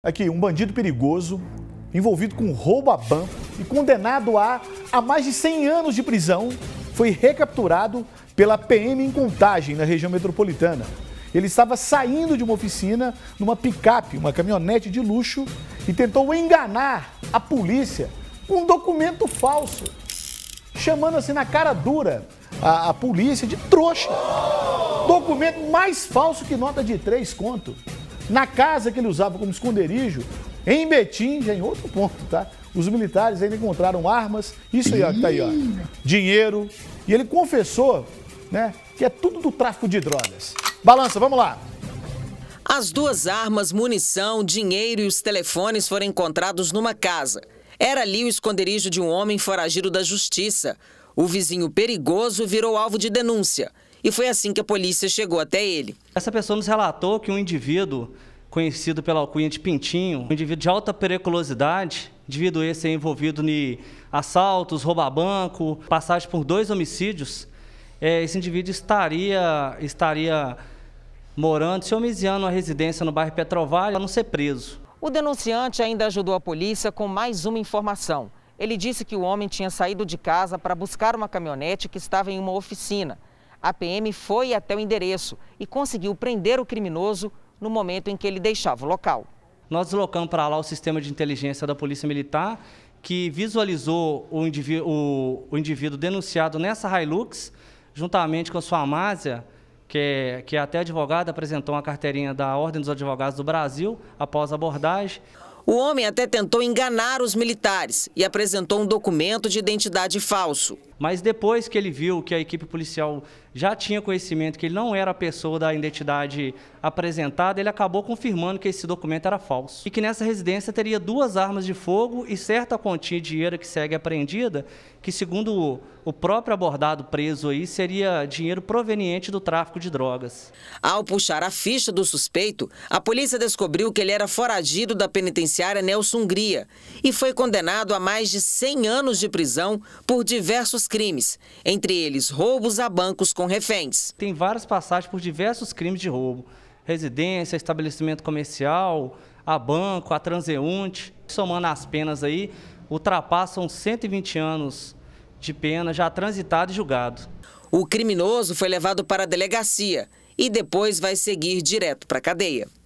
Aqui, um bandido perigoso, envolvido com roubo a banco e condenado a, a mais de 100 anos de prisão, foi recapturado pela PM em Contagem, na região metropolitana. Ele estava saindo de uma oficina numa picape, uma caminhonete de luxo, e tentou enganar a polícia com um documento falso, chamando assim na cara dura a, a polícia de trouxa. Documento mais falso que nota de três conto. Na casa que ele usava como esconderijo, em Betim, já em outro ponto, tá? Os militares ainda encontraram armas, isso aí, ó, que tá aí, ó. Dinheiro. E ele confessou, né, que é tudo do tráfico de drogas. Balança, vamos lá. As duas armas, munição, dinheiro e os telefones foram encontrados numa casa. Era ali o esconderijo de um homem foragido da justiça. O vizinho perigoso virou alvo de denúncia e foi assim que a polícia chegou até ele. Essa pessoa nos relatou que um indivíduo conhecido pela alcunha de Pintinho, um indivíduo de alta periculosidade, indivíduo esse é envolvido em assaltos, roubar banco, passagem por dois homicídios, é, esse indivíduo estaria, estaria morando, se homiziando a residência no bairro Petrovalho, para não ser preso. O denunciante ainda ajudou a polícia com mais uma informação. Ele disse que o homem tinha saído de casa para buscar uma caminhonete que estava em uma oficina a PM foi até o endereço e conseguiu prender o criminoso no momento em que ele deixava o local. Nós deslocamos para lá o sistema de inteligência da Polícia Militar, que visualizou o indivíduo, o, o indivíduo denunciado nessa Hilux, juntamente com a sua Amásia, que, é, que é até advogada, apresentou uma carteirinha da Ordem dos Advogados do Brasil após a abordagem. O homem até tentou enganar os militares e apresentou um documento de identidade falso. Mas depois que ele viu que a equipe policial já tinha conhecimento que ele não era a pessoa da identidade apresentada, ele acabou confirmando que esse documento era falso. E que nessa residência teria duas armas de fogo e certa quantia de dinheiro que segue apreendida, que segundo o próprio abordado preso aí, seria dinheiro proveniente do tráfico de drogas. Ao puxar a ficha do suspeito, a polícia descobriu que ele era foragido da penitenciária Nelson Hungria e foi condenado a mais de 100 anos de prisão por diversos crimes, entre eles roubos a bancos com reféns. Tem várias passagens por diversos crimes de roubo: residência, estabelecimento comercial, a banco, a transeunte. Somando as penas aí, ultrapassam 120 anos de pena já transitado e julgado. O criminoso foi levado para a delegacia e depois vai seguir direto para a cadeia.